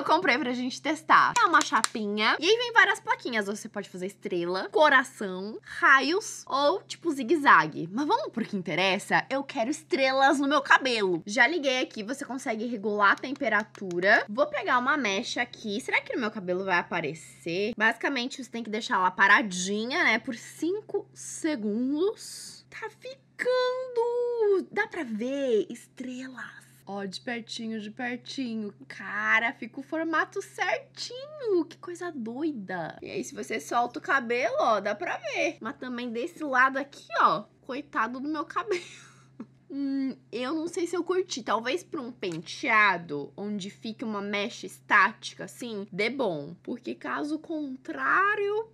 eu comprei pra gente testar. É uma chapinha. E aí vem várias plaquinhas. Você pode fazer estrela, coração, raios ou tipo zigue-zague. Mas vamos pro que interessa? Eu quero estrelas no meu cabelo. Já liguei aqui, você consegue regular a temperatura. Vou pegar uma mecha aqui. Será que no meu cabelo vai aparecer? Basicamente, você tem que deixar ela paradinha, né? Por 5 segundos. Tá ficando! Dá pra ver estrelas. Ó, de pertinho, de pertinho. Cara, fica o formato certinho. Que coisa doida. E aí, se você solta o cabelo, ó, dá pra ver. Mas também desse lado aqui, ó. Coitado do meu cabelo. Hum, eu não sei se eu curti. Talvez pra um penteado, onde fica uma mecha estática, assim, dê bom. Porque caso contrário,